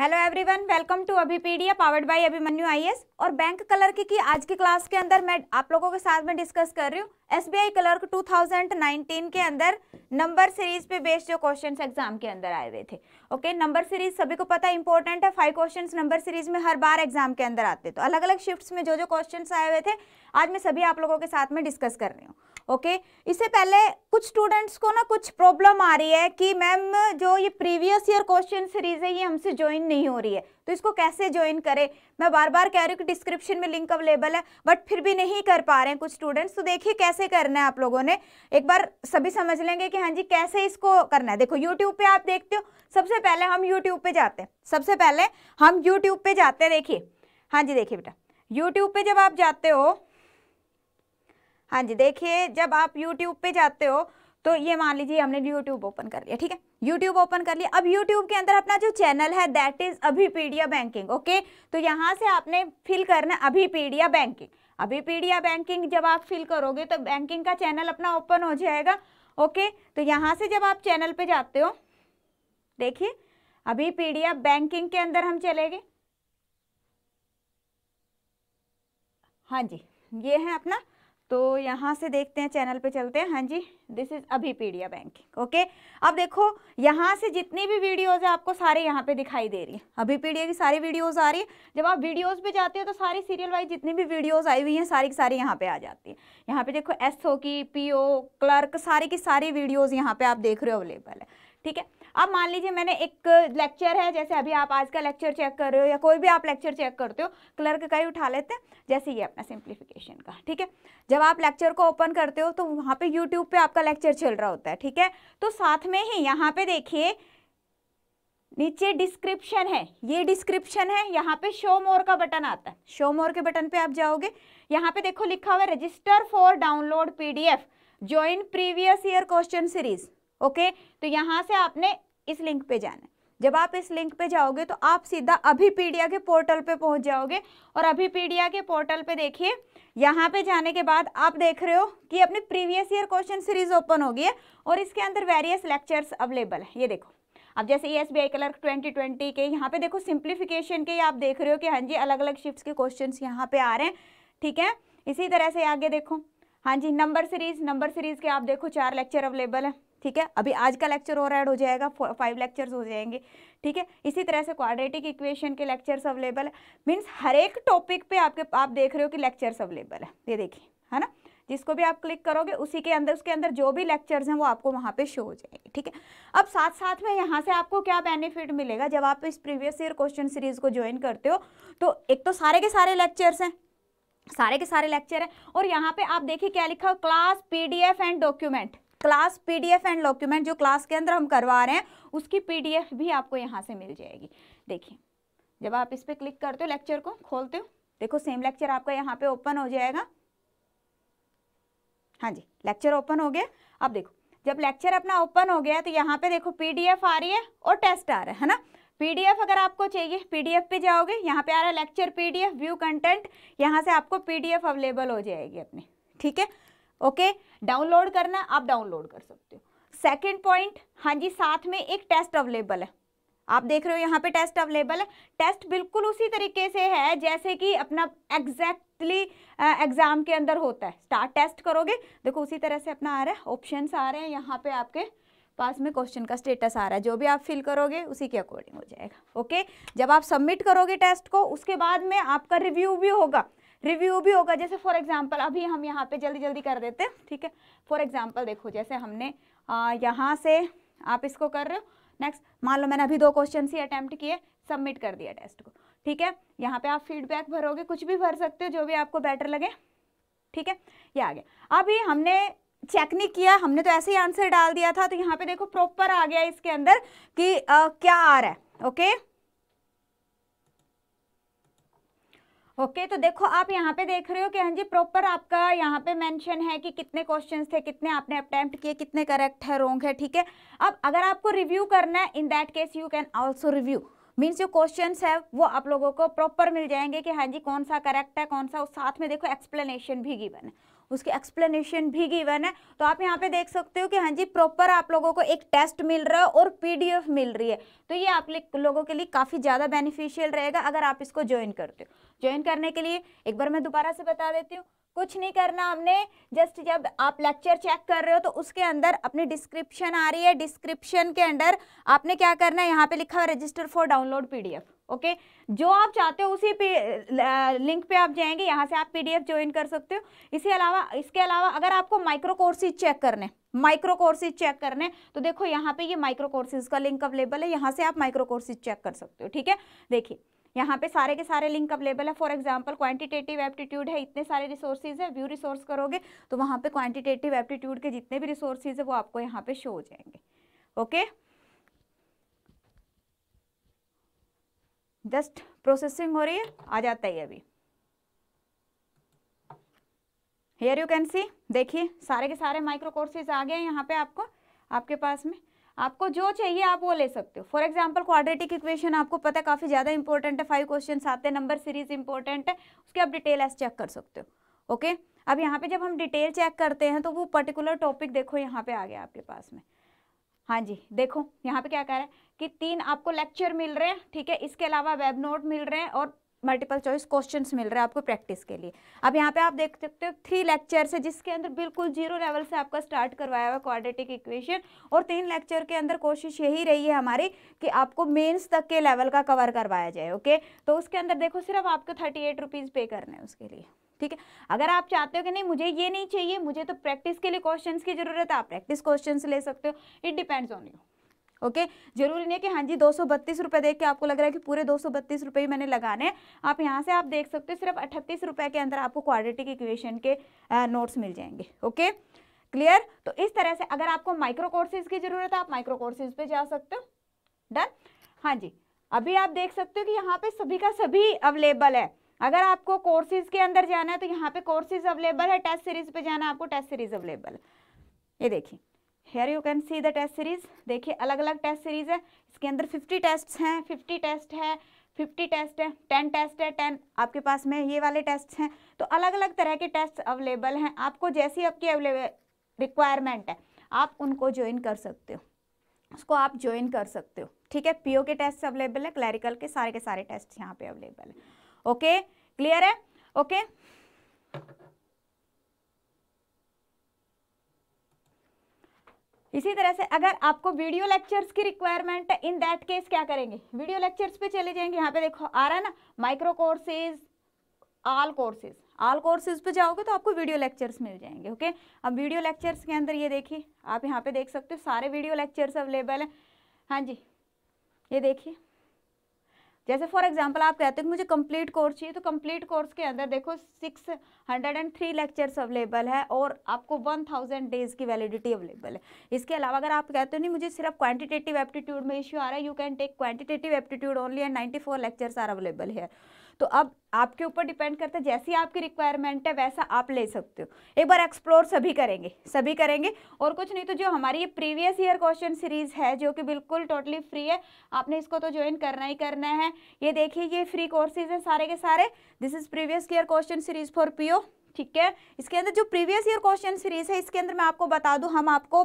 Hello everyone welcome to Abhipedia powered by Abhimanyu IAS और bank clerk की आज की क्लास के अंदर मैं आप लोगों के साथ में डिस्कस कर रही हूँ एसबीआई कलर्क टू के अंदर नंबर सीरीज पे बेस्ड जो क्वेश्चंस एग्जाम के अंदर आए हुए थे ओके नंबर सीरीज सभी को पता इंपॉर्टेंट है फाइव क्वेश्चन नंबर सीरीज में हर बार एग्जाम के अंदर आते तो अलग अलग शिफ्ट में जो जो क्वेश्चन आए हुए थे आज मैं सभी आप लोगों के साथ में डिस्कस कर रही हूँ ओके इससे पहले कुछ स्टूडेंट्स को ना कुछ प्रॉब्लम आ रही है कि मैम जो ये प्रीवियस ईयर क्वेश्चन सीरीज है ये हमसे ज्वाइन नहीं हो रही है तो इसको कैसे ज्वाइन करें मैं बार बार कह रही हूँ कि डिस्क्रिप्शन में लिंक अवेलेबल है बट फिर भी नहीं कर पा रहे हैं कुछ स्टूडेंट्स तो देखिए कैसे करना है आप लोगों ने एक बार सभी समझ लेंगे कि हाँ जी कैसे इसको करना है देखो यूट्यूब पर आप देखते हो सबसे पहले हम यूट्यूब पर जाते हैं सबसे पहले हम यूट्यूब पर जाते हैं देखिए हाँ जी देखिए बेटा यूट्यूब पर जब आप जाते हो हाँ जी देखिए जब आप यूट्यूब पे जाते हो तो ये मान लीजिए हमने यूट्यूब ओपन कर लिया ठीक है यूट्यूब ओपन कर लिया अब यूट्यूब के अंदर अपना जो चैनल है that is Pedia banking okay तो यहाँ से आपने फिल करना अभी पीडिया बैंकिंग अभी पीडिया बैंकिंग जब आप फिल करोगे तो बैंकिंग का चैनल अपना ओपन हो जाएगा ओके तो यहाँ से जब आप चैनल पे जाते हो देखिए अभी पीडिया बैंकिंग के अंदर हम चले गए हाँ जी ये है अपना तो यहाँ से देखते हैं चैनल पे चलते हैं हाँ जी दिस इज़ अभी अभिपीडिया बैंक ओके अब देखो यहाँ से जितनी भी वीडियोज़ है आपको सारे यहाँ पे दिखाई दे रही है अभी अभिपीडिया की सारी वीडियोज़ आ रही है जब आप वीडियोज़ पे जाते हो तो सारी सीरियल वाइज जितनी भी वीडियोज़ आई हुई हैं सारी की सारी यहाँ पे आ जाती है यहाँ पे देखो एस की पी क्लर्क सारी की सारी वीडियोज़ यहाँ पर आप देख रहे हो अवेलेबल है ठीक है अब मान लीजिए मैंने एक लेक्चर है जैसे अभी आप आज का लेक्चर चेक कर रहे हो या कोई भी आप लेक्चर चेक करते हो क्लर्क का ही उठा लेते हैं जैसे ये अपना सिंप्लीफिकेशन का ठीक है जब आप लेक्चर को ओपन करते हो तो वहाँ पे यूट्यूब पे आपका लेक्चर चल रहा होता है ठीक है तो साथ में ही यहाँ पे देखिए नीचे डिस्क्रिप्शन है ये डिस्क्रिप्शन है यहाँ पे शो मोर का बटन आता है शो मोर के बटन पे आप जाओगे यहाँ पे देखो लिखा हुआ है register for download PDF join previous year question series okay तो यहाँ से आपने इस लिंक पे जाना है जब आप इस लिंक पे जाओगे तो आप सीधा अभी पीडिया के पोर्टल पे पहुंच जाओगे और अभी पीडिया के पोर्टल पे देखिए यहाँ पे जाने के बाद आप देख रहे हो कि अपनी previous year question series open होगी है और इसके अंदर वेरियस लेक्चर्स अवेलेबल है ये देखो अब जैसे E S B I clerk twenty twenty के यहाँ पे देखो सिंप्लीफिकेशन के आप देख रहे हो कि हाँ जी अलग अलग शिफ्ट के क्वेश्चन यहाँ पे आ रहे हैं ठीक है इसी तरह से आगे देखो हाँ जी नंबर सीरीज नंबर सीरीज के आप देखो चार लेक्चर अवेलेबल है ठीक है अभी आज का लेक्चर और ऐड हो जाएगा फाइव लेक्चर्स हो जाएंगे ठीक है इसी तरह से क्वाड्रेटिक इक्वेशन के लेक्चर्स अवेलेबल है मीन्स हर एक टॉपिक पे आपके आप देख रहे हो कि लेक्चर्स अवेलेबल है ये देखिए है ना जिसको भी आप क्लिक करोगे उसी के अंदर उसके अंदर जो भी लेक्चर्स हैं वो आपको वहाँ पे शो हो जाएंगे ठीक है अब साथ साथ में यहाँ से आपको क्या बेनिफिट मिलेगा जब आप इस प्रीवियस ईयर क्वेश्चन सीरीज़ को ज्वाइन करते हो तो एक तो सारे के सारे लेक्चर्स हैं सारे के सारे लेक्चर हैं और यहाँ पे आप देखिए क्या लिखा हो class P and document class PDF and document जो क्लास के अंदर हम करवा रहे हैं उसकी पीडीएफ भी आपको यहाँ से मिल जाएगी देखिए जब आप इस पर क्लिक करते हो लेक्चर को खोलते हो देखो सेम लेक्चर आपका यहाँ पे ओपन हो जाएगा हाँ जी लेक्चर ओपन हो गया अब देखो जब लेक्चर अपना ओपन हो गया तो यहाँ पे देखो पीडीएफ आ रही है और टेस्ट आ रहा है ना पीडीएफ अगर आपको चाहिए पीडीएफ पे जाओगे यहाँ पे आ रहा है लेक्चर पीडीएफ व्यू कंटेंट यहाँ से आपको पीडीएफ अवेलेबल हो जाएगी अपने ठीक है ओके डाउनलोड करना आप डाउनलोड कर सकते हो सेकेंड पॉइंट हाँ जी साथ में एक टेस्ट अवेलेबल है आप देख रहे हो यहाँ पे टेस्ट अवेलेबल है टेस्ट बिल्कुल उसी तरीके से है जैसे कि अपना एग्जैक्टली एग्ज़ाम के अंदर होता है स्टार्ट टेस्ट करोगे देखो उसी तरह से अपना आ रहा है ऑप्शन आ रहे हैं यहाँ पे आपके पास में क्वेश्चन का स्टेटस आ रहा है जो भी आप फिल करोगे उसी के अकॉर्डिंग हो जाएगा ओके जब आप सबमिट करोगे टेस्ट को उसके बाद में आपका रिव्यू भी होगा रिव्यू भी होगा जैसे फॉर एग्जाम्पल अभी हम यहाँ पे जल्दी जल्दी कर देते हैं ठीक है फॉर एग्जाम्पल देखो जैसे हमने यहाँ से आप इसको कर रहे हो नेक्स्ट मान लो मैंने अभी दो क्वेश्चन ही अटैम्प्ट किए सबमिट कर दिया टेस्ट को ठीक है यहाँ पे आप फीडबैक भरोगे कुछ भी भर सकते हो जो भी आपको बेटर लगे ठीक है ये आ गया अभी हमने चेक नहीं किया हमने तो ऐसे ही आंसर डाल दिया था तो यहाँ पे देखो प्रॉपर आ गया इसके अंदर कि आ, क्या आ रहा है ओके ओके okay, तो देखो आप यहाँ पे देख रहे हो कि हाँ जी प्रॉपर आपका यहाँ पे मेंशन है कि कितने क्वेश्चंस थे कितने आपने अटैम्प्ट किए कितने करेक्ट है रोंग है ठीक है अब अगर आपको रिव्यू करना है in that case you can also review means जो क्वेश्चन है वो आप लोगों को प्रॉपर मिल जाएंगे कि हाँ जी कौन सा करेक्ट है कौन सा उस साथ में देखो एक्सप्लेनेशन भी गिवन है उसकी एक्सप्लेनेशन भी गिवन है तो आप यहाँ पे देख सकते हो कि हाँ जी प्रॉपर आप लोगों को एक टेस्ट मिल रहा है और पीडीएफ मिल रही है तो ये आप लोगों के लिए काफ़ी ज़्यादा बेनिफिशियल रहेगा अगर आप इसको ज्वाइन करते हो ज्वाइन करने के लिए एक बार मैं दोबारा से बता देती हूँ कुछ नहीं करना हमने जस्ट जब आप लेक्चर चेक कर रहे हो तो उसके अंदर अपनी डिस्क्रिप्शन आ रही है डिस्क्रिप्शन के अंदर आपने क्या करना है यहाँ पे लिखा है register for download PDF okay जो आप चाहते हो उसी पे लिंक पे आप जाएंगे यहाँ से आप पीडीएफ ज्वाइन कर सकते हो इसी अलावा इसके अलावा अगर आपको माइक्रो कोर्सेज चेक करने माइक्रो कोर्सेज चेक करने तो देखो यहाँ पे ये माइक्रो कोर्सेज का लिंक अवेलेबल है यहाँ से आप माइक्रो कोर्सेज चेक कर सकते हो ठीक है देखिए यहाँ पे सारे के सारे लिंक अवेलेबल है फॉर एग्जाम्पल क्वांटिटेटिव एप्टीट्यूड है इतने सारे रिसोर्सेज है व्यू रिसोर्स करोगे तो वहाँ पे क्वांटिटेटिव एप्टीट्यूड के जितने भी रिसोर्सेज है वो आपको यहाँ पे शो हो जाएंगे ओके okay? जस्ट प्रोसेसिंग हो रही है आ जाता है अभी हेयर यू कैन सी देखिए सारे के सारे माइक्रो कोर्सेज आ गए यहाँ पे आपको आपके पास में आपको जो चाहिए आप वो ले सकते हो फॉर एग्जाम्पल क्वाड्रेटिक इक्वेशन आपको पता है काफ़ी ज़्यादा इंपॉर्टेंट है फाइव क्वेश्चन आते हैं नंबर सीरीज इंपॉर्टेंट है उसके आप डिटेल ऐसे चेक कर सकते हो ओके okay? अब यहाँ पे जब हम डिटेल चेक करते हैं तो वो पर्टिकुलर टॉपिक देखो यहाँ पे आ गया आपके पास में हाँ जी देखो यहाँ पे क्या कह रहा है कि तीन आपको लेक्चर मिल रहे हैं ठीक है इसके अलावा वेब नोट मिल रहे हैं और मल्टीपल चॉइस क्वेश्चन मिल रहे हैं आपको प्रैक्टिस के लिए अब यहाँ पे आप देख सकते हो थ्री लेक्चर्स है जिसके अंदर बिल्कुल जीरो लेवल से आपका स्टार्ट करवाया हुआ क्वाड्रेटिक इक्वेशन और तीन लेक्चर के अंदर कोशिश यही रही है हमारी कि आपको मेंस तक के लेवल का कवर करवाया जाए ओके तो उसके अंदर देखो सिर्फ आपको थर्टी एट रुपीज़ पे करना है उसके लिए ठीक है अगर आप चाहते हो कि नहीं मुझे ये नहीं चाहिए मुझे तो प्रैक्टिस के लिए क्वेश्चन की जरूरत है आप प्रैक्टिस क्वेश्चन ले सकते हो it depends on you okay okay? जरूरी नहीं है कि हाँ जी दो सौ बत्तीस देख के आपको लग रहा है कि पूरे दो सौ बत्तीस रुपये ही मैंने लगाने आप यहाँ से आप देख सकते हो सिर्फ अठतीस रुपये के अंदर आपको क्वाड्रेटिक इक्वेशन के नोट्स मिल जाएंगे ओके क्लियर तो इस तरह से अगर आपको माइक्रो कोर्सेज की ज़रूरत है आप माइक्रो कोर्सेज पे जा सकते हो डन हाँ जी अभी आप देख सकते हो कि यहाँ पे सभी का सभी अवेलेबल है अगर आपको कोर्सेज के अंदर जाना है तो यहाँ पे कोर्सेज अवेलेबल है टेस्ट सीरीज पे जाना आपको टेस्ट सीरीज अवेलेबल ये देखिए here you can see the test series देखिए अलग अलग टेस्ट सीरीज है इसके अंदर फिफ्टी टेस्ट हैं फिफ्टी टेस्ट है फिफ्टी टेस्ट है टेन टेस्ट है टेन आपके पास में ये वाले टेस्ट हैं तो अलग अलग तरह के टेस्ट अवेलेबल हैं आपको जैसी आपकी अवेलेबल रिक्वायरमेंट है आप उनको ज्वाइन कर सकते हो उसको आप ज्वाइन कर सकते हो ठीक है पीओ के टेस्ट अवेलेबल है क्लैरिकल के सारे के सारे टेस्ट यहाँ पे अवेलेबल है ओके क्लियर है ओके इसी तरह से अगर आपको वीडियो लेक्चर्स की रिक्वायरमेंट है इन दैट केस क्या करेंगे वीडियो लेक्चर्स पे चले जाएंगे यहाँ पे देखो आ रहा है ना micro courses all courses all courses पे जाओगे तो आपको वीडियो लेक्चर्स मिल जाएंगे ओके अब वीडियो लेक्चर्स के अंदर ये देखिए आप यहाँ पे देख सकते हो सारे वीडियो लेक्चर्स अवेलेबल हैं हाँ जी ये देखिए जैसे फॉर एग्जांपल आप कहते हो मुझे कंप्लीट कोर्स चाहिए तो कंप्लीट कोर्स के अंदर देखो six hundred and three lectures available है और आपको वन थाउजेंड डेज की वैलिडिटी अवेलेबल है इसके अलावा अगर आप कहते हो नहीं मुझे सिर्फ क्वान्टिटेटिव एप्टीट्यूड में इश्यू आ रहा है you can take quantitative aptitude only and ninety four lectures are available है तो अब आपके ऊपर डिपेंड करता है जैसी आपकी रिक्वायरमेंट है वैसा आप ले सकते हो एक बार एक्सप्लोर सभी करेंगे सभी करेंगे और कुछ नहीं तो जो हमारी ये प्रीवियस ईयर क्वेश्चन सीरीज है जो कि बिल्कुल टोटली फ्री है आपने इसको तो ज्वाइन करना ही करना है ये देखिए ये फ्री कोर्सेज हैं सारे के सारे this is previous year question series for P ठीक है इसके अंदर जो प्रीवियस ईयर क्वेश्चन सीरीज है इसके अंदर मैं आपको बता दूँ हम आपको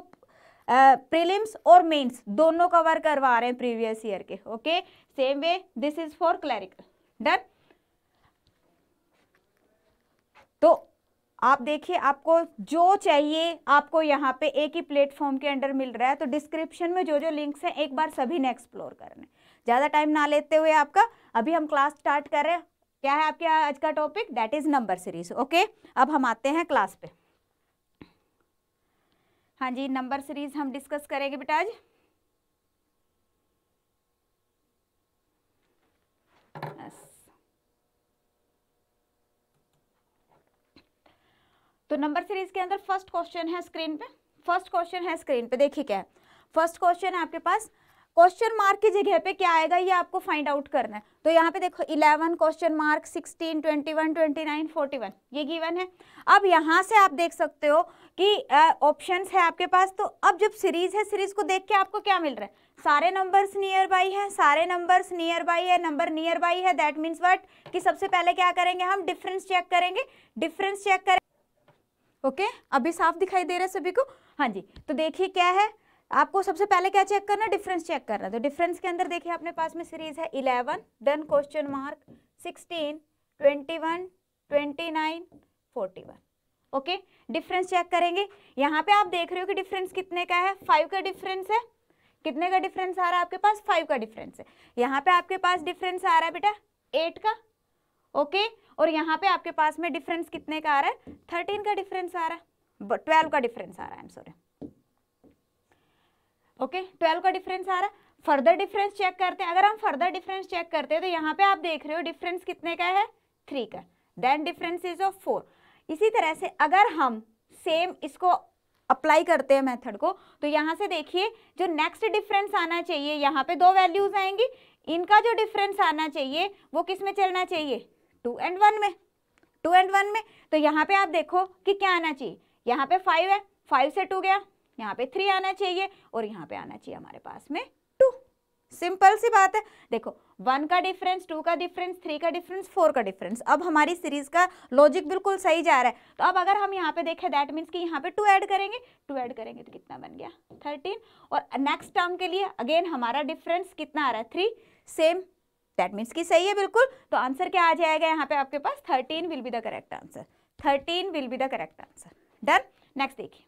प्रीलिम्स uh, और मेंस दोनों कवर करवा रहे हैं प्रीवियस ईयर के okay same way this is for clerical done तो आप देखिए आपको जो चाहिए आपको यहाँ पे एक ही प्लेटफॉर्म के अंडर मिल रहा है तो डिस्क्रिप्शन में जो जो लिंक्स हैं एक बार सभी ने एक्सप्लोर करने ज़्यादा टाइम ना लेते हुए आपका अभी हम क्लास स्टार्ट कर रहे हैं क्या है आपके आज का topic that is number series okay अब हम आते हैं क्लास पे हाँ जी नंबर सीरीज हम डिस्कस करेंगे बेटा आज तो नंबर सीरीज के अंदर फर्स्ट क्वेश्चन है स्क्रीन पे फर्स्ट क्वेश्चन है स्क्रीन पे देखिए क्या है फर्स्ट क्वेश्चन है आपके पास क्वेश्चन मार्क की जगह पे क्या आएगा ये आपको फाइंड आउट करना है तो यहाँ पे देखो 11 क्वेश्चन मार्क 16 21 29 41 ये गिवन है अब यहाँ से आप देख सकते हो कि ऑप्शंस है आपके पास तो अब जब सीरीज है सीरीज को देख के आपको क्या मिल रहा है सारे नंबर्स नियर बाई है सारे नंबर्स नियर बाई है नंबर नियर बाई है दैट मीन्स वट कि सबसे पहले क्या करेंगे हम डिफरेंस चेक करेंगे डिफरेंस चेक करें ओके अभी साफ दिखाई दे रहा है सभी को हाँ जी तो देखिए क्या है आपको सबसे पहले क्या चेक करना डिफरेंस चेक करना तो डिफरेंस के अंदर देखिए अपने पास में सीरीज है eleven then question mark sixteen twenty one twenty nine forty one okay difference check करेंगे यहाँ पे आप देख रहे हो कि डिफरेंस कितने का है फाइव का डिफरेंस है कितने का डिफरेंस आ रहा है आपके पास फाइव का डिफरेंस है यहाँ पे आपके पास डिफरेंस आ रहा है बेटा एट का ओके और यहाँ पे आपके पास में डिफरेंस कितने का आ रहा है थर्टीन का डिफरेंस आ रहा है ट्वेल्व का डिफरेंस आ रहा है सॉरी ओके ट्वेल्व का डिफरेंस आ रहा है फर्दर डिफरेंस चेक करते हैं अगर हम फर्दर डिफरेंस चेक करते हैं तो यहाँ पे आप देख रहे हो डिफरेंस कितने का है थ्री का then difference is of four इसी तरह से अगर हम सेम इसको अप्लाई करते हैं मेथड को तो यहाँ से देखिए जो नेक्स्ट डिफरेंस आना चाहिए यहाँ पे दो वैल्यूज आएंगी इनका जो डिफरेंस आना चाहिए वो किस में चलना चाहिए टू एंड वन में टू एंड वन में तो यहाँ पे आप देखो कि क्या आना चाहिए यहाँ पे फाइव है फाइव से टू गया यहाँ पे थ्री आना चाहिए और यहाँ पे आना चाहिए हमारे पास में टू सिंपल सी बात है देखो वन का डिफरेंस टू का डिफरेंस थ्री का डिफरेंस फोर का डिफरेंस अब हमारी सीरीज का लॉजिक बिल्कुल सही जा रहा है तो अब अगर हम यहाँ पे देखें दैट मीन्स कि यहाँ पे टू ऐड करेंगे टू ऐड करेंगे तो कितना बन गया थर्टीन और नेक्स्ट टर्म के लिए अगेन हमारा डिफरेंस कितना आ रहा है थ्री सेम दैट मीन्स कि सही है बिल्कुल तो आंसर क्या आ जाएगा यहाँ पे आपके पास thirteen will be the correct answer thirteen will be the correct answer done next देखिए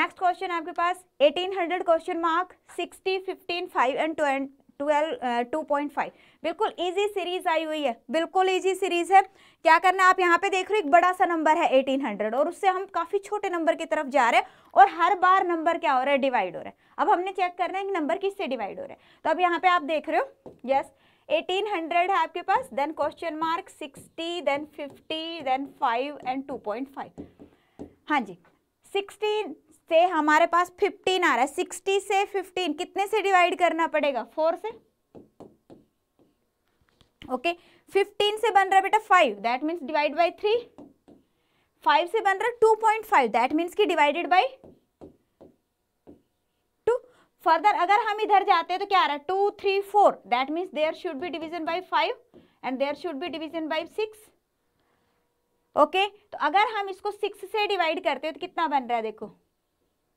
नेक्स्ट क्वेश्चन आपके पास 1800 क्वेश्चन मार्क 60, 15, 5 एंड ट्वेल्व बिल्कुल इजी सीरीज आई हुई है बिल्कुल इजी सीरीज है क्या करना है आप यहाँ पे देख रहे हो एक बड़ा सा नंबर है 1800 और उससे हम काफ़ी छोटे नंबर की तरफ जा रहे हैं और हर बार नंबर क्या हो रहा है डिवाइड हो रहा है अब हमने चेक करना है कि नंबर किससे डिवाइड हो रहा है तो अब यहाँ पे आप देख रहे हो यस 1800 है आपके पास then question mark 60 then 50 then 5 and 2.5 हाँ जी 16 से हमारे पास 15 आ रहा है 60 से 15 कितने से डिवाइड करना पड़ेगा फोर से ओके okay. 15 से बन रहा है बेटा 5 दैट मीन्स डिवाइड बाई 3 5 से बन रहा है 2.5 दैट मीन्स की डिवाइडेड बाई 2 फर्दर अगर हम इधर जाते हैं तो क्या आ रहा है two three four that means there should be division by five and there should be division by six okay okay, तो अगर हम इसको सिक्स से डिवाइड करते हैं तो कितना बन रहा है देखो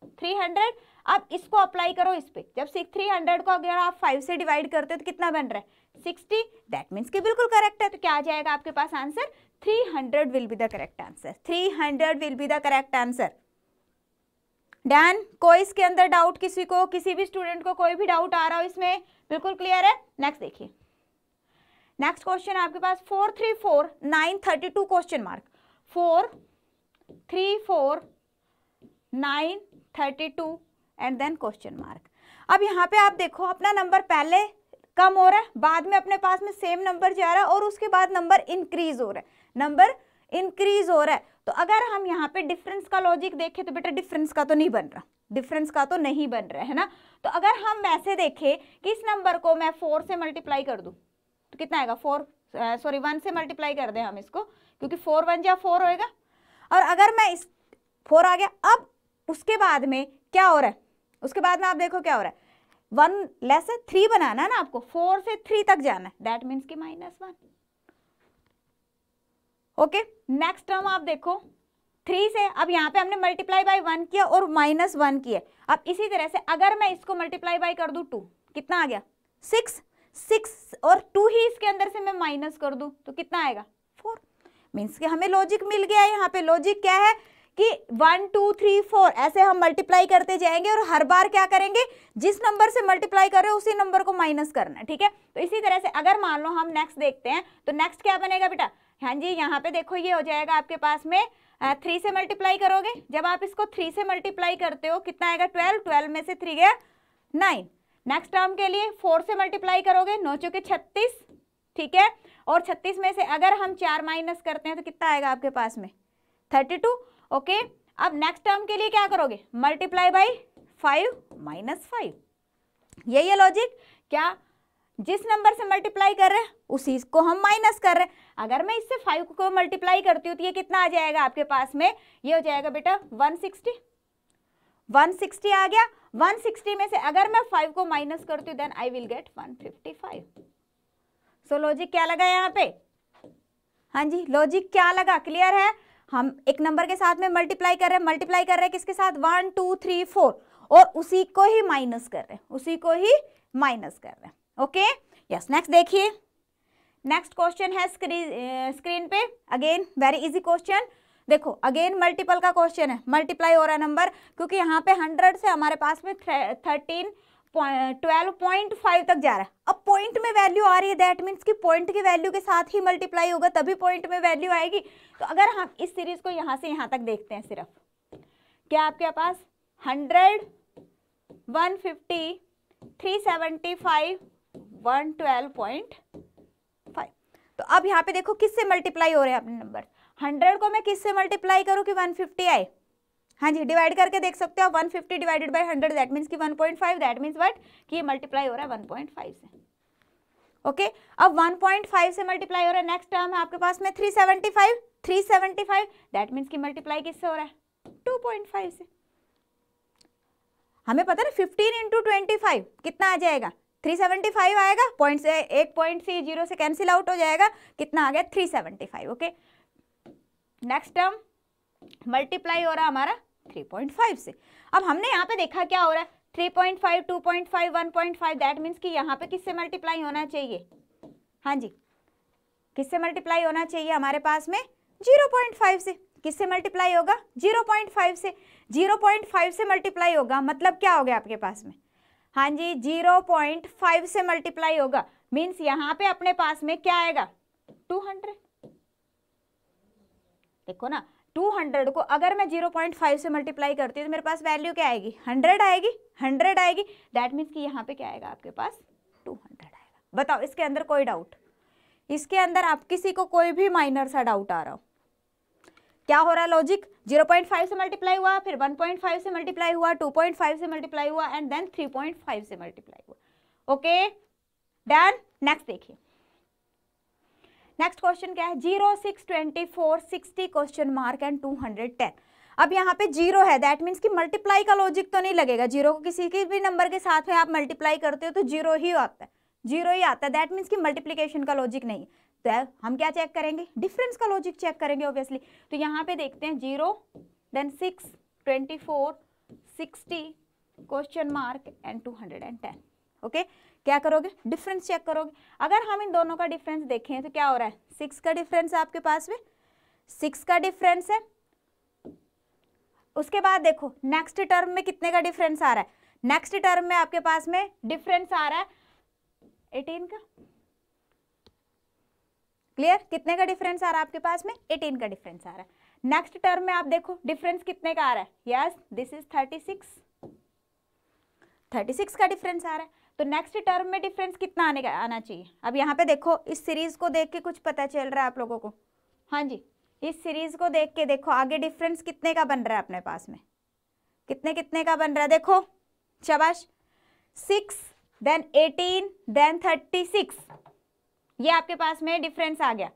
थ्री हंड्रेड अब इसको अप्लाई करो इस पर जब सिक्स थ्री हंड्रेड को अगर आप फाइव से डिवाइड करते हो तो कितना बन रहा है सिक्सटी दैट मीन्स कि बिल्कुल करेक्ट है तो क्या आ जाएगा आपके पास answer three hundred will be the correct answer three hundred will be the correct answer then कोई इसके अंदर डाउट किसी को किसी भी स्टूडेंट को कोई भी डाउट आ रहा हो इसमें बिल्कुल क्लियर है नेक्स्ट देखिए नेक्स्ट क्वेश्चन आपके पास four three four nine thirty two question mark four three four nine thirty two and then question mark अब यहाँ पे आप देखो अपना नंबर पहले कम हो रहा है बाद में अपने पास में सेम नंबर जा रहा है और उसके बाद नंबर इंक्रीज हो रहा है नंबर इंक्रीज हो रहा है तो अगर हम यहाँ पे डिफरेंस का लॉजिक देखें तो बेटा डिफरेंस का तो नहीं बन रहा डिफरेंस का तो नहीं बन रहा है ना तो अगर हम ऐसे देखें कि इस नंबर को मैं फोर से मल्टीप्लाई कर दूँ तो कितना आएगा फोर सॉरी वन से मल्टीप्लाई कर दें हम इसको क्योंकि फोर वन या फोर होएगा और अगर मैं इस फोर आ गया अब उसके बाद में क्या हो रहा है उसके बाद में आप देखो क्या हो रहा है वन लेस है थ्री बनाना है ना आपको फोर से थ्री तक जाना है दैट मीन्स की minus one okay next term आप देखो थ्री से अब यहाँ पे हमने मल्टीप्लाई बाई वन किया और माइनस वन किया अब इसी तरह से अगर मैं इसको मल्टीप्लाई बाई कर दू टू कितना आ गया सिक्स सिक्स और टू ही इसके अंदर से मैं माइनस कर दू तो कितना आएगा फोर मीन्स कि हमें लॉजिक मिल गया है यहाँ पे लॉजिक क्या है कि वन टू थ्री फोर ऐसे हम मल्टीप्लाई करते जाएंगे और हर बार क्या करेंगे जिस नंबर से मल्टीप्लाई कर रहे हो उसी नंबर को माइनस करना है ठीक है तो इसी तरह से अगर मान लो हम नेक्स्ट देखते हैं तो नेक्स्ट क्या बनेगा बेटा हाँ जी यहाँ पे देखो ये हो जाएगा आपके पास में थ्री से मल्टीप्लाई करोगे जब आप इसको थ्री से मल्टीप्लाई करते हो कितना आएगा ट्वेल्व ट्वेल्व में से थ्री गया नाइन नेक्स्ट टर्म के लिए फोर से मल्टीप्लाई करोगे नौ चौके छत्तीस ठीक है और छत्तीस में से अगर हम चार माइनस करते हैं तो कितना आएगा आपके पास में थर्टी टू ओके अब नेक्स्ट टर्म के लिए क्या करोगे multiply by five minus five यही है लॉजिक क्या जिस नंबर से मल्टीप्लाई कर रहे हैं उसी को हम माइनस कर रहे हैं अगर मैं इससे फाइव को मल्टीप्लाई करती हूँ तो ये कितना आ जाएगा आपके पास में ये हो जाएगा बेटा वन सिक्सटी वन सिक्सटी आ गया वन सिक्सटी में से अगर मैं फाइव को माइनस करती हूँ then I will get one fifty five so logic क्या लगा यहाँ पे हाँ जी लॉजिक क्या लगा क्लियर है हम एक नंबर के साथ में मल्टीप्लाई कर रहे हैं मल्टीप्लाई कर रहे हैं किसके साथ वन टू थ्री फोर और उसी को ही माइनस कर रहे हैं उसी को ही माइनस कर रहे हैं ओके यस नेक्स्ट देखिए नेक्स्ट क्वेश्चन है स्क्रीन स्क्रीन पे अगेन वेरी इजी क्वेश्चन देखो अगेन मल्टीपल का क्वेश्चन है मल्टीप्लाई हो रहा नंबर क्योंकि यहाँ पे हंड्रेड से हमारे पास में थर्टीन ट्वेल्व पॉइंट फाइव तक जा रहा है अब पॉइंट में वैल्यू आ रही है दैट मीन्स कि पॉइंट की वैल्यू के साथ ही मल्टीप्लाई होगा तभी पॉइंट में वैल्यू आएगी तो अगर हम इस सीरीज को यहाँ से यहाँ तक देखते हैं सिर्फ क्या आपके पास hundred one fifty three seventy five one twelve point five तो अब यहाँ पे देखो किससे मल्टीप्लाई हो रहे हैं अपने नंबर हंड्रेड को मैं किससे मल्टीप्लाई करूँ कि वन फिफ्टी आए हाँ जी डिवाइड करके देख सकते हो 150 fifty divided by hundred that means की 1.5 point five that means what कि ये मल्टीप्लाई हो रहा है 1.5 से ओके okay? अब 1.5 से मल्टीप्लाई हो रहा है नेक्स्ट टर्म है आपके पास में 375 375 दैट मीन्स की मल्टीप्लाई किससे हो रहा है 2.5 से हमें पता ना 15 इंटू ट्वेंटी कितना आ जाएगा 375 आएगा पॉइंट से एक पॉइंट से जीरो से कैंसिल आउट हो जाएगा कितना आ गया 375 ओके नेक्स्ट टर्म मल्टीप्लाई हो रहा हमारा 3.5 से अब हमने यहाँ पे देखा क्या हो रहा है 3.5, 2.5, 1.5 दैट मीन्स कि यहाँ पे किससे मल्टीप्लाई होना चाहिए हाँ जी किससे मल्टीप्लाई होना चाहिए हमारे पास में 0.5 से किससे मल्टीप्लाई होगा 0.5 से 0.5 से मल्टीप्लाई होगा मतलब क्या हो गया आपके पास में हाँ जी 0.5 से मल्टीप्लाई होगा मीन्स यहाँ पे अपने पास में क्या आएगा 200 देखो ना टू हंड्रेड को अगर मैं जीरो पॉइंट फाइव से मल्टीप्लाई करती हूँ तो मेरे पास वैल्यू क्या आएगी हंड्रेड आएगी हंड्रेड आएगी दैट मीन्स कि यहाँ पे क्या आएगा आपके पास टू हंड्रेड आएगा बताओ इसके अंदर कोई डाउट इसके अंदर आप किसी को कोई भी माइनर सा डाउट आ रहा हो क्या हो रहा है लॉजिक 0.5 से मल्टीप्लाई हुआ फिर 1.5 से मल्टीप्लाई हुआ 2.5 से मल्टीप्लाई हुआ एंड देन 3.5 से मल्टीप्लाई हुआ ओके डन नेक्स्ट देखिए नेक्स्ट क्वेश्चन क्या है zero six twenty four sixty question mark and two hundred ten अब यहाँ पे जीरो है दैट मीन्स कि मल्टीप्लाई का लॉजिक तो नहीं लगेगा जीरो को किसी के भी नंबर के साथ में आप मल्टीप्लाई करते हो तो जीरो ही आता है जीरो ही आता है दैट मीन्स कि मल्टीप्लीकेशन का लॉजिक नहीं तो हम क्या चेक करेंगे डिफरेंस का लॉजिक चेक करेंगे ऑब्वियसली तो यहाँ पे देखते हैं zero then six twenty four sixty question mark and two hundred and ten okay क्या करोगे डिफरेंस चेक करोगे अगर हम इन दोनों का डिफरेंस देखें तो क्या हो रहा है सिक्स का डिफरेंस है आपके पास में सिक्स का डिफरेंस है उसके बाद देखो नेक्स्ट टर्म में कितने का डिफरेंस आ रहा है नेक्स्ट टर्म में आपके पास में डिफरेंस आ रहा है एटीन का क्लियर कितने का डिफरेंस आ रहा है आपके पास में एटीन का डिफरेंस आ रहा है नेक्स्ट टर्म में आप देखो डिफरेंस कितने का आ रहा है yes this is thirty six thirty six का डिफरेंस आ रहा है तो नेक्स्ट टर्म में डिफरेंस कितना आने का आना चाहिए अब यहाँ पे देखो इस सीरीज को देख के कुछ पता चल रहा है आप लोगों को हाँ जी इस सीरीज को देख के देखो आगे डिफरेंस कितने का बन रहा है अपने पास में कितने कितने का बन रहा है देखो शबाश six then eighteen then thirty six ये आपके पास में डिफरेंस आ गया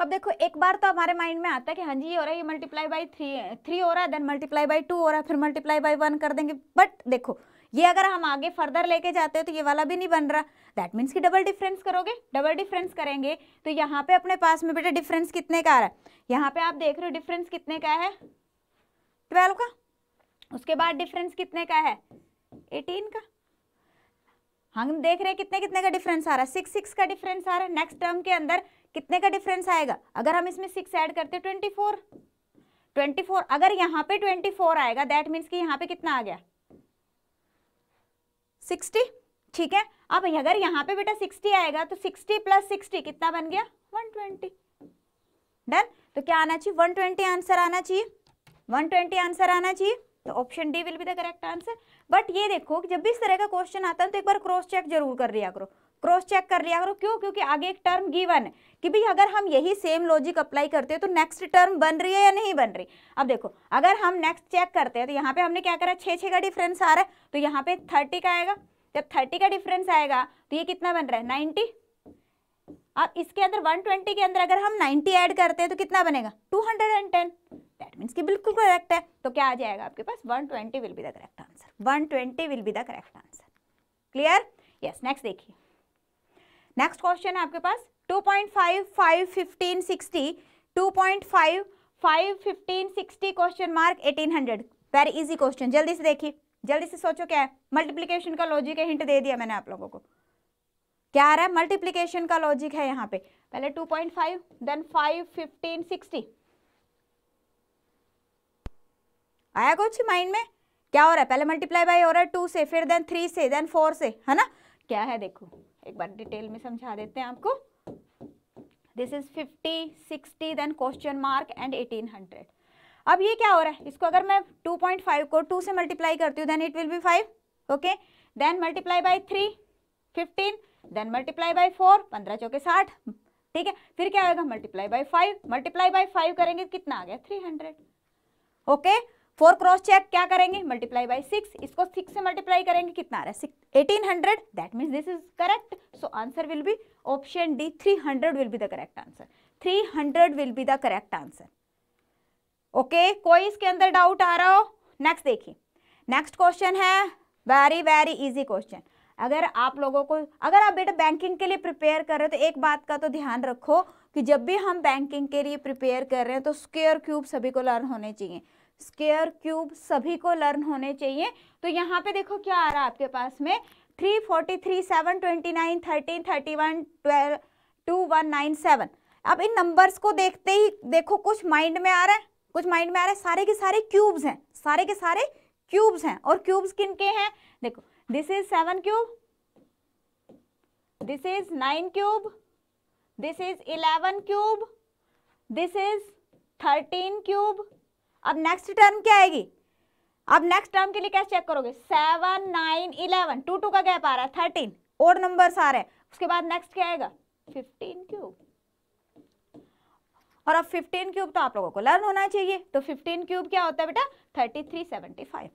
अब देखो एक बार तो हमारे माइंड में आता है कि हाँ जी ये हो रहा है ये मल्टीप्लाई बाई थ्री थ्री हो रहा है देन मल्टीप्लाई बाई टू हो रहा है फिर मल्टीप्लाई बाई वन कर देंगे बट देखो ये अगर हम आगे फर्दर लेके जाते हो तो ये वाला भी नहीं बन रहा दैट मीन्स कि डबल डिफरेंस करोगे डबल डिफरेंस करेंगे तो यहाँ पे अपने पास में बेटा डिफरेंस कितने का आ रहा है यहाँ पे आप देख रहे हो डिफरेंस कितने का है ट्वेल्व का उसके बाद डिफरेंस कितने का है एटीन का हम देख रहे हैं कितने कितने का डिफरेंस आ रहा है सिक्स सिक्स का डिफरेंस आ रहा है नेक्स्ट टर्म के अंदर कितने का डिफरेंस आएगा अगर हम इसमें सिक्स ऐड करते ट्वेंटी फोर ट्वेंटी फोर अगर यहाँ पे ट्वेंटी फोर आएगा दैट मीन्स कि यहाँ पे कितना आ गया सिक्सटी ठीक है अब अगर यहाँ पे बेटा सिक्सटी आएगा तो सिक्सटी प्लस सिक्सटी कितना बन गया वन ट्वेंटी डन तो क्या आना चाहिए वन ट्वेंटी आंसर आना चाहिए वन ट्वेंटी आंसर आना चाहिए तो option D will be the correct answer but ये देखो कि जब भी इस तरह का क्वेश्चन आता है तो एक बार क्रॉस चेक जरूर कर लिया करो क्रॉस चेक कर लिया करो क्यों क्योंकि आगे एक टर्म गिवन कि भाई अगर हम यही सेम लॉजिक अप्लाई करते हैं तो नेक्स्ट टर्म बन रही है या नहीं बन रही अब देखो अगर हम नेक्स्ट चेक करते हैं तो यहाँ पे हमने क्या करा छः छः का डिफरेंस आ रहा है तो यहाँ पे थर्टी का आएगा जब थर्टी का डिफरेंस आएगा तो ये कितना बन रहा है नाइन्टी अब इसके अंदर ट्वेंटी के अंदर अगर हम नाइन्टी ऐड करते हैं तो कितना बनेगा टू हंड्रेड दैट मीन्स कि बिल्कुल करेक्ट है तो क्या आ जाएगा आपके पास one will be the correct answer 120 will be the correct answer clear yes next देखिए नेक्स्ट क्वेश्चन है आपके पास 2.5 5 15 60 2.5 5 15 60 question mark 1800 very easy question जल्दी से देखिए जल्दी से सोचो क्या है मल्टीप्लीकेशन का लॉजिक है हिंट दे दिया मैंने आप लोगों को क्या आ रहा है मल्टीप्लीकेशन का लॉजिक है यहाँ पे पहले 2.5 देन फाइव फिफ्टीन 60 आया कुछ माइंड में क्या हो रहा है पहले मल्टीप्लाई बाय हो रहा है टू से फिर देन थ्री से देन फोर से है ना क्या है देखो एक बार डिटेल में समझा देते हैं आपको this is 50, 60, then question mark and 1800. अब ये क्या हो रहा है इसको अगर मैं 2.5 को 2 से मल्टीप्लाई करती हूँ then it will be 5, okay then multiply by three fifteen then multiply by four पंद्रह चौके साठ ठीक है फिर क्या होगा multiply by five multiply by five करेंगे कितना आ गया three hundred okay four cross check क्या करेंगे मल्टीप्लाई बाई सिक्स इसको सिक्स से मल्टीप्लाई करेंगे कितना आ रहा है eighteen hundred that means this is correct so answer will be option D three hundred will be the correct answer three hundred will be the correct answer okay कोई इसके अंदर डाउट आ रहा हो नेक्स्ट देखिए नेक्स्ट क्वेश्चन है very very easy question अगर आप लोगों को अगर आप बेटा बैंकिंग के लिए प्रिपेयर कर रहे हो तो एक बात का तो ध्यान रखो कि जब भी हम बैंकिंग के लिए प्रिपेयर कर रहे हैं तो स्क्वेयर क्यूब सभी को लर्न होने चाहिए स्केयर क्यूब सभी को लर्न होने चाहिए तो यहाँ पे देखो क्या आ रहा है आपके पास में three forty three seven twenty nine thirteen thirty one twelve two one nine seven अब इन नंबर्स को देखते ही देखो कुछ माइंड में आ रहा है कुछ माइंड में आ रहा है सारे के सारे क्यूब्स हैं सारे के सारे क्यूब्स हैं और क्यूब्स किन के हैं देखो this is seven cube this is nine cube this is eleven cube this is thirteen cube अब नेक्स्ट टर्म क्या आएगी अब नेक्स्ट टर्म के लिए कैसे चेक करोगे seven nine eleven two two का गैप आ रहा है थर्टीन और नंबर आ रहे हैं उसके बाद नेक्स्ट क्या आएगा फिफ्टीन क्यूब और अब 15 क्यूब तो आप लोगों को लर्न होना चाहिए तो 15 क्यूब क्या होता है बेटा 3375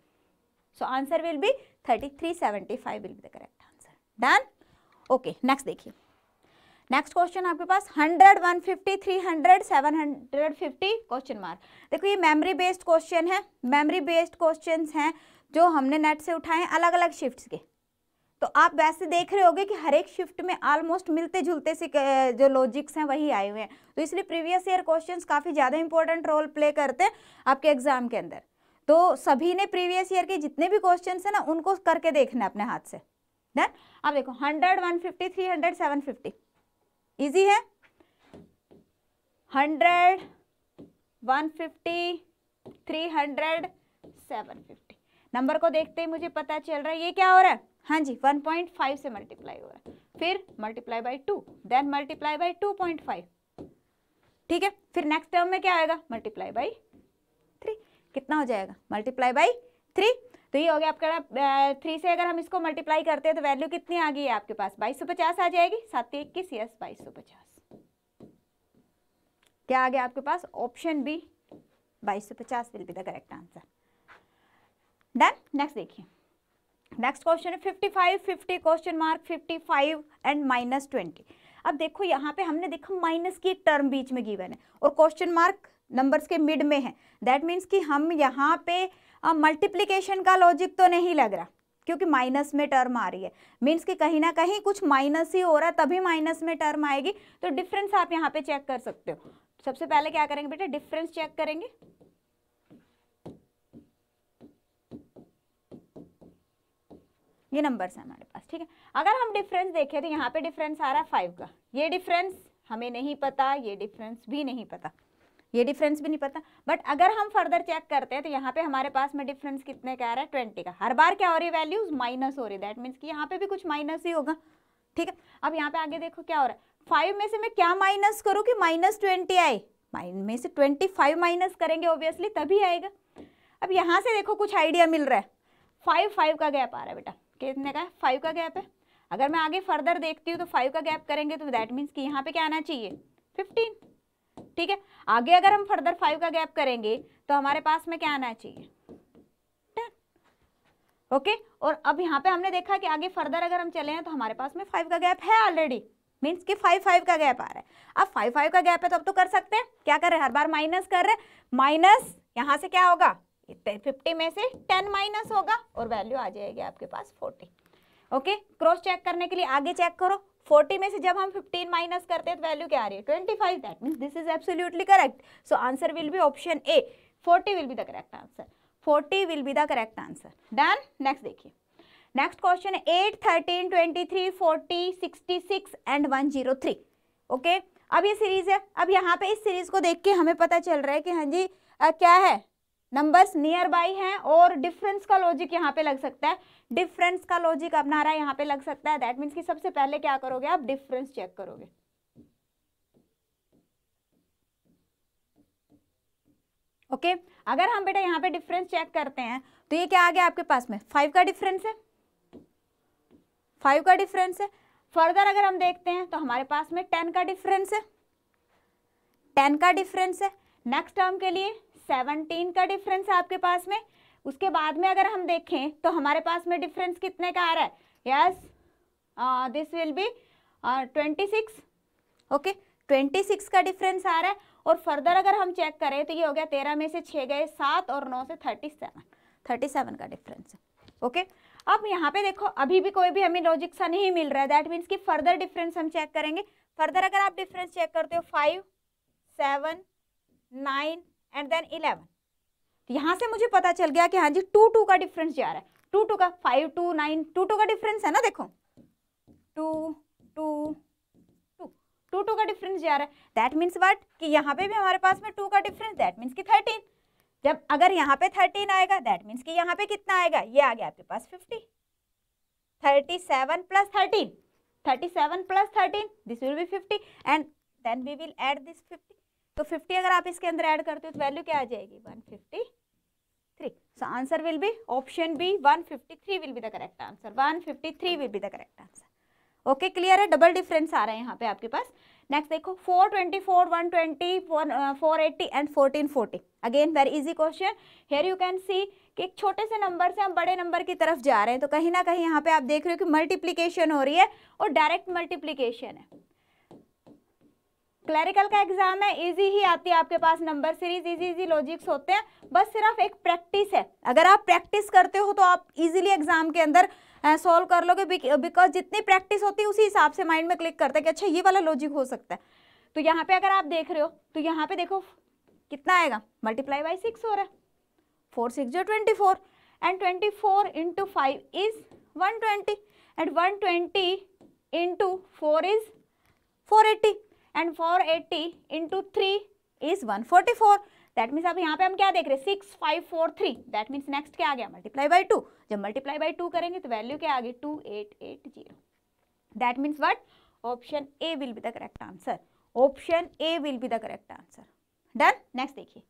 so answer will be 3375 will be the correct answer done okay next देखिए नेक्स्ट क्वेश्चन आपके पास 100, 150, 300, 750 क्वेश्चन मार्क देखो ये मेमोरी बेस्ड क्वेश्चन है मेमोरी बेस्ड क्वेश्चन हैं जो हमने नेट से उठाए अलग अलग शिफ्ट्स के तो आप वैसे देख रहे होगे कि हर एक शिफ्ट में ऑलमोस्ट मिलते जुलते से जो लॉजिक्स हैं वही आए हुए हैं तो इसलिए प्रीवियस ईयर क्वेश्चन काफ़ी ज़्यादा इंपॉर्टेंट रोल प्ले करते हैं आपके एग्जाम के अंदर तो सभी ने प्रीवियस ईयर के जितने भी क्वेश्चन हैं ना उनको करके देखना अपने हाथ से देन आप देखो hundred one fifty three hundred seven fifty easy है hundred one fifty three hundred seven fifty number को देखते ही मुझे पता चल रहा है ये क्या हो रहा है हाँ जी वन पॉइंट फाइव से मल्टीप्लाई हो रहा है फिर multiply by two then multiply by two point five ठीक है फिर नेक्स्ट टर्म में क्या आएगा मल्टीप्लाई बाई थ्री कितना हो जाएगा मल्टीप्लाई बाई थ्री तो ये हो गया आपका थ्री से अगर हम इसको मल्टीप्लाई करते हैं तो वैल्यू कितनी आ गई है आपके पास बाईस सौ पचास आ जाएगी सात इक्कीस यस बाईस सौ पचास क्या आ गया आपके पास ऑप्शन बी बाईस सौ पचास will be the correct answer done next देखिए नेक्स्ट क्वेश्चन है fifty five fifty question mark fifty five and minus twenty अब देखो यहाँ पे हमने देखा माइनस की एक टर्म बीच में गिवन है और क्वेश्चन मार्क नंबर्स के मिड में है दैट मीन्स कि हम यहाँ पे अब मल्टीप्लीकेशन का लॉजिक तो नहीं लग रहा क्योंकि माइनस में टर्म आ रही है मीन्स कि कहीं ना कहीं कुछ माइनस ही हो रहा है तभी माइनस में टर्म आएगी तो डिफरेंस आप यहाँ पे चेक कर सकते हो सबसे पहले क्या करेंगे बेटा डिफरेंस चेक करेंगे ये नंबर्स है हमारे पास ठीक है अगर हम डिफरेंस देखें तो यहाँ पे डिफरेंस आ रहा है फाइव का ये डिफरेंस हमें नहीं पता ये डिफरेंस भी नहीं पता ये डिफरेंस भी नहीं पता बट अगर हम फर्दर चेक करते हैं तो यहाँ पे हमारे पास में डिफरेंस कितने का आ रहा है ट्वेंटी का हर बार क्या हो रही है वैल्यूज माइनस हो रही है दैट मीन्स कि यहाँ पे भी कुछ माइनस ही होगा ठीक है अब यहाँ पे आगे देखो क्या हो रहा है फाइव में से मैं क्या माइनस करूँ कि माइनस ट्वेंटी आए में से ट्वेंटी फाइव माइनस करेंगे ऑब्वियसली तभी आएगा अब यहाँ से देखो कुछ आइडिया मिल रहा है फाइव फाइव का गैप आ रहा है बेटा कितने का है फाइव का गैप है अगर मैं आगे फर्दर देखती हूँ तो फाइव का गैप करेंगे तो दैट मीन्स कि यहाँ पे क्या आना चाहिए फिफ्टीन ठीक है आगे अगर हम फर्दर फाइव का गैप करेंगे तो हमारे पास में क्या आना चाहिए ओके okay? और अब यहाँ पे हमने देखा कि आगे फर्दर अगर हम चले हैं तो हमारे पास में फाइव का गैप है ऑलरेडी मीन्स कि फाइव फाइव का गैप आ रहा है अब फाइव फाइव का गैप है तो अब तो कर सकते हैं क्या कर रहे हैं हर बार माइनस कर रहे हैं माइनस यहाँ से क्या होगा फिफ्टी में से टेन माइनस होगा और वैल्यू आ जाएगी आपके पास फोर्टी ओके क्रॉस चेक करने के लिए आगे चेक करो फोर्टी में से जब हम फिफ्टीन माइनस करते हैं तो वैल्यू क्या आ रही है twenty five that mean this is absolutely correct so answer will be option A forty will be the correct answer forty will be the correct answer done next देखिए next question है eight thirteen twenty three forty sixty six and one zero three okay अब ये series है अब यहाँ पे इस series को देख के हमें पता चल रहा है कि हाँ जी आ, क्या है नंबर्स नियर बाई हैं और डिफरेंस का लॉजिक यहाँ पे लग सकता है डिफरेंस का लॉजिक अपना रहा है यहाँ पे लग सकता है दैट मीन्स कि सबसे पहले क्या करोगे आप डिफरेंस चेक करोगे ओके okay? अगर हम बेटा यहाँ पे डिफरेंस चेक करते हैं तो ये क्या आ गया आपके पास में फाइव का डिफरेंस है फाइव का डिफरेंस है फर्दर अगर हम देखते हैं तो हमारे पास में टेन का डिफरेंस है टेन का डिफरेंस है नेक्स्ट टर्म के लिए सेवनटीन का डिफरेंस है आपके पास में उसके बाद में अगर हम देखें तो हमारे पास में डिफरेंस कितने का आ रहा है yes this will be twenty six okay twenty six का डिफरेंस आ रहा है और फर्दर अगर हम चेक करें तो ये हो गया तेरह में से छः गए सात और नौ से थर्टी सेवन थर्टी सेवन का डिफरेंस है ओके अब यहाँ पे देखो अभी भी कोई भी हमें लॉजिक सा नहीं मिल रहा है दैट मीन्स कि फर्दर डिफरेंस हम चेक करेंगे फर्दर अगर आप डिफरेंस चेक करते हो five seven nine and then eleven यहाँ से मुझे पता चल गया कि हाँ जी टू टू का डिफरेंस जा रहा है टू टू का five two nine two two का डिफरेंस है ना देखो two two two two two का डिफरेंस जा रहा है दैट मीन्स वट कि यहाँ पे भी हमारे पास में टू का डिफरेंस दैट मीन्स कि थर्टीन जब अगर यहाँ पे थर्टीन आएगा दैट मीन्स कि यहाँ पे कितना आएगा ये आ गया आपके पास fifty thirty seven plus thirteen thirty seven plus thirteen this will be fifty and then we will add this fifty तो 50 अगर आप इसके अंदर ऐड करते हो तो वैल्यू क्या आ जाएगी 153 so answer will be option B 153 will be the correct answer 153 will be the correct answer okay clear है डबल डिफरेंस आ रहा है यहाँ पे आपके पास नेक्स्ट देखो 424, 120, 480 and 1440 again very easy question here you can see कि एक छोटे से नंबर से हम बड़े नंबर की तरफ जा रहे हैं तो कहीं ना कहीं यहाँ पे आप देख रहे हो कि मल्टीप्लीकेशन हो रही है और डायरेक्ट मल्टीप्लीकेशन है क्लैरिकल का एग्जाम है इजी ही आती है आपके पास number series easy easy logics होते हैं बस सिर्फ एक प्रैक्टिस है अगर आप प्रैक्टिस करते हो तो आप इजीली एग्जाम के अंदर सॉल्व कर लोगे बिकॉज जितनी प्रैक्टिस होती है उसी हिसाब से माइंड में क्लिक करते हैं कि अच्छा ये वाला लॉजिक हो सकता है तो यहाँ पे अगर आप देख रहे हो तो यहाँ पे देखो कितना आएगा मल्टीप्लाई बाई सिक्स हो रहा है फोर सिक्स जो twenty four and twenty four into five is one twenty and one twenty into four is four eighty and 480 into three is one forty four that means अब यहाँ पे हम क्या देख रहे हैं six five four three that means next क्या आ गया मल्टीप्लाई बाई टू जब मल्टीप्लाई बाई टू करेंगे तो वैल्यू क्या आ गई two eight eight zero that means what option A will be the correct answer option A will be the correct answer done next देखिए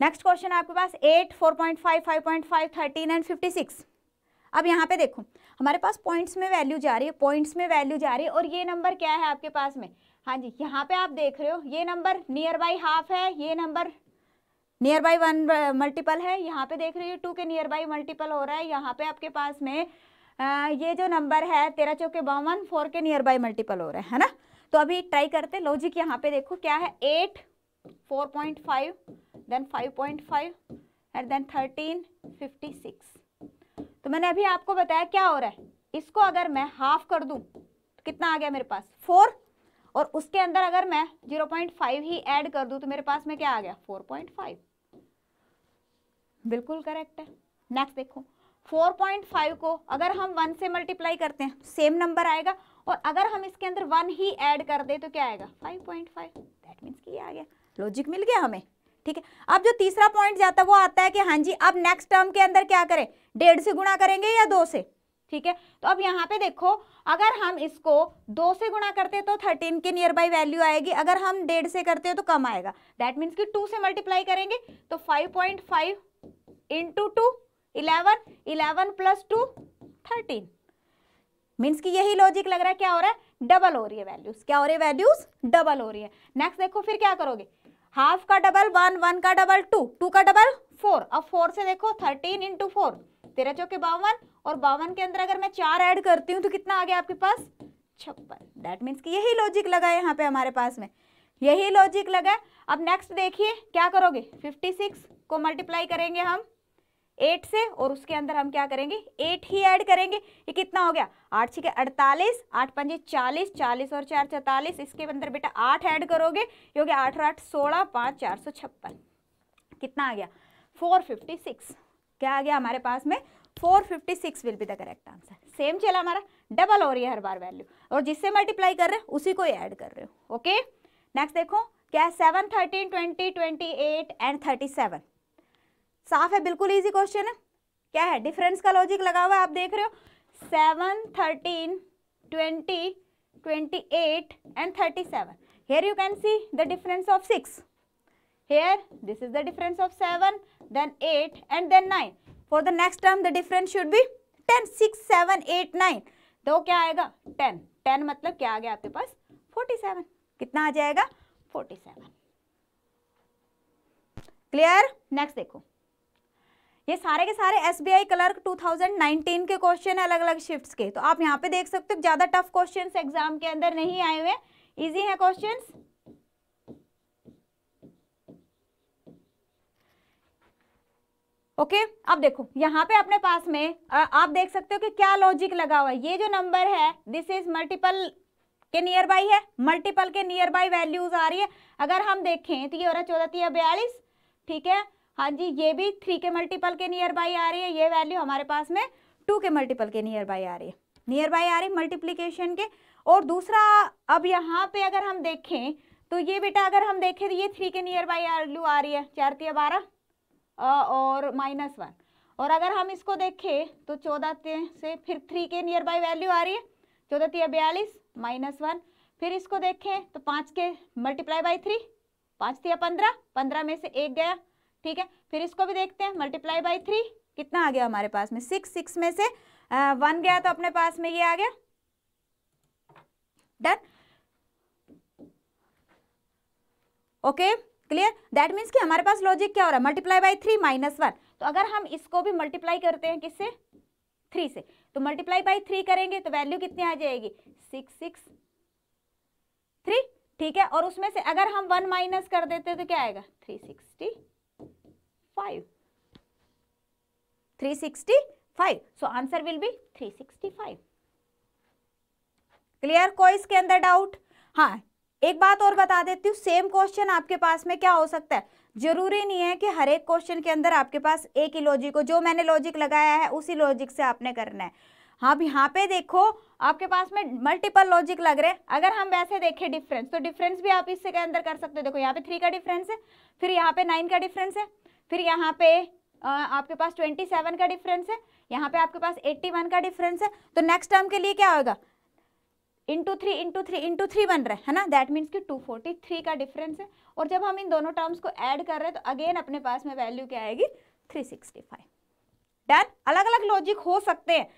नेक्स्ट क्वेश्चन आपके पास eight four point five five point five thirteen and fifty six अब यहाँ पे देखो हमारे पास points में value जा रही है पॉइंट्स में वैल्यू जा रही है और ये नंबर क्या है आपके पास में हाँ जी यहाँ पे आप देख रहे हो ये नंबर नियर बाई हाफ है ये number near by one multiple है यहाँ पे देख रहे हो टू के नियर बाई मल्टीपल हो रहा है यहाँ पे आपके पास में आ, uh, ये जो नंबर है तेरह चौके बावन फोर के नियर बाई मल्टीपल हो रहा है है ना तो अभी ट्राई करते लॉजिक यहाँ पे देखो क्या है eight four point five then five point five and then thirteen fifty six तो मैंने अभी आपको बताया क्या हो रहा है इसको अगर मैं हाफ कर दूँ तो कितना आ गया मेरे पास फोर और उसके अंदर अगर मैं 0.5 ही ऐड कर दूं तो मेरे पास में क्या आ गया 4.5 बिल्कुल करेक्ट है नेक्स्ट देखो 4.5 को अगर हम 1 से मल्टीप्लाई करते हैं सेम नंबर आएगा और अगर हम इसके अंदर 1 ही ऐड कर दे तो क्या आएगा 5.5 पॉइंट दैट मीन्स की आ गया लॉजिक मिल गया हमें ठीक है अब जो तीसरा पॉइंट जाता है वो आता है कि हाँ जी अब नेक्स्ट टर्म के अंदर क्या करें डेढ़ से गुणा करेंगे या दो से ठीक है तो अब यहाँ पे देखो अगर हम इसको दो से गुणा करते तो थर्टीन के नियर बाई वैल्यू आएगी अगर हम डेढ़ से करते हैं तो कम आएगा दैट मीन्स कि टू से मल्टीप्लाई करेंगे तो five point five into two eleven eleven plus two thirteen means कि यही लॉजिक लग रहा है क्या हो रहा है डबल हो रही है वैल्यूज क्या हो रही है वैल्यूज डबल हो रही है नेक्स्ट देखो फिर क्या करोगे हाफ का डबल वन वन का डबल टू टू का डबल फोर अब फोर से देखो थर्टीन इंटू फोर तेरह चौके बावन और बावन के अंदर अगर मैं चार ऐड करती हूँ तो कितना आ गया आपके पास छप्पन दैट मीन्स कि यही लॉजिक लगा है यहाँ पे हमारे पास में यही लॉजिक लगा है अब नेक्स्ट देखिए क्या करोगे फिफ्टी सिक्स को मल्टीप्लाई करेंगे हम एट से और उसके अंदर हम क्या करेंगे एट ही ऐड करेंगे ये कितना हो गया आठ छः के अड़तालीस आठ पंजे चालीस चालीस और चार चौतालीस इसके अंदर बेटा आठ ऐड करोगे ये हो गया आठ और आठ सोलह पाँच चार सौ छप्पन कितना आ गया फोर फिफ्टी सिक्स क्या आ गया हमारे पास में 456 will be the correct answer same चला हमारा डबल हो रही है हर बार वैल्यू और जिससे मल्टीप्लाई कर रहे हैं उसी को ऐड कर रहे हो ओके नेक्स्ट देखो क्या है seven thirteen twenty twenty eight and thirty seven साफ है बिल्कुल ईजी क्वेश्चन है क्या है डिफरेंस का लॉजिक लगा हुआ है आप देख रहे हो seven thirteen twenty twenty eight and thirty seven here you can see the difference of six Here, this is the difference of 7, then 8 and then 9. For the next term, the difference should be 10, 6, 7, 8, 9. तो क्या आएगा 10. 10 मतलब क्या आ गया आपके पास 47. कितना आ जाएगा 47. क्लियर नेक्स्ट देखो ये सारे के सारे S B I clerk two के क्वेश्चन है अलग अलग शिफ्ट्स के तो आप यहाँ पे देख सकते हो ज़्यादा टफ क्वेश्चन एग्जाम के अंदर नहीं आए हुए इजी है क्वेश्चन ओके अब देखो यहाँ पे अपने पास में आप देख सकते हो कि क्या लॉजिक लगा हुआ है ये जो नंबर है दिस इज मल्टीपल के नियर बाई है मल्टीपल के नियर बाई वैल्यूज आ रही है अगर हम देखें तो ये हो रहा है चौदह तीन बयालीस ठीक है हाँ जी ये भी थ्री के मल्टीपल के नियर बाई आ रही है ये वैल्यू हमारे पास में टू के मल्टीपल के नियर बाई आ रही है नियर बाई आ रही मल्टीप्लीकेशन के और दूसरा अब यहाँ पे अगर हम देखें तो ये बेटा अगर हम देखें तो ये थ्री के नियर बाई वैल्यू आ रही है चार तीन बारह और माइनस वन और अगर हम इसको देखें तो चौदह से फिर थ्री के नियर बाई वैल्यू आ रही है चौदह तीय बयालीस माइनस वन फिर इसको देखें तो पाँच के मल्टीप्लाई बाई थ्री पाँच तीय पंद्रह पंद्रह में से एक गया ठीक है फिर इसको भी देखते हैं मल्टीप्लाई बाई थ्री कितना आ गया हमारे पास में सिक्स सिक्स में से वन गया तो अपने पास में ये आ गया done okay okay. Clear that means कि हमारे पास लॉजिक क्या हो रहा है multiply by three minus one तो अगर हम इसको भी मल्टीप्लाई करते हैं किससे थ्री से तो मल्टीप्लाई बाई थ्री करेंगे तो वैल्यू कितनी आ जाएगी सिक्स सिक्स थ्री ठीक है और उसमें से अगर हम वन माइनस कर देते तो क्या आएगा three sixty five three sixty five so answer will be three sixty five clear कोई इसके अंदर डाउट हाँ एक बात और बता देती हूँ सेम क्वेश्चन आपके पास में क्या हो सकता है जरूरी नहीं है कि हर एक क्वेश्चन के अंदर आपके पास एक ही लॉजिक हो जो मैंने लॉजिक लगाया है उसी लॉजिक से आपने करना है हाँ अब यहाँ पे देखो आपके पास में मल्टीपल लॉजिक लग रहे हैं अगर हम वैसे देखें डिफरेंस तो डिफरेंस भी आप इससे के अंदर कर सकते हो देखो यहाँ पे थ्री का डिफरेंस है फिर यहाँ पे नाइन का डिफरेंस है फिर यहाँ पे आपके पास ट्वेंटी सेवन का डिफरेंस है यहाँ पे आपके पास एट्टी वन का डिफरेंस है तो नेक्स्ट टर्म के लिए क्या होगा into three into three into three बन रहा है ना दैट मीन्स कि थ्री का डिफरेंस है और जब हम इन दोनों टर्म्स को ऐड कर रहे हैं तो अगेन अपने पास में वैल्यू क्या आएगी थ्री सिक्सटी फाइव डन अलग अलग लॉजिक हो सकते हैं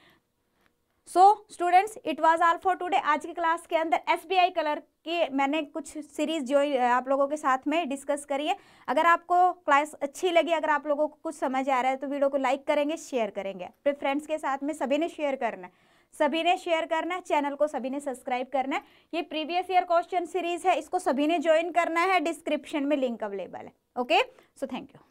so students it was all for today आज की क्लास के अंदर एस बी आई कलर की मैंने कुछ सीरीज़ जो आप लोगों के साथ में डिस्कस करी है अगर आपको क्लास अच्छी लगी अगर आप लोगों को कुछ समझ आ रहा है तो वीडियो को लाइक करेंगे शेयर करेंगे अपने फ्रेंड्स के साथ में सभी ने शेयर करना है सभी ने शेयर करना है चैनल को सभी ने सब्सक्राइब करना है ये प्रीवियस ईयर क्वेश्चन सीरीज है इसको सभी ने ज्वाइन करना है डिस्क्रिप्शन में लिंक अवेलेबल है ओके सो थैंक यू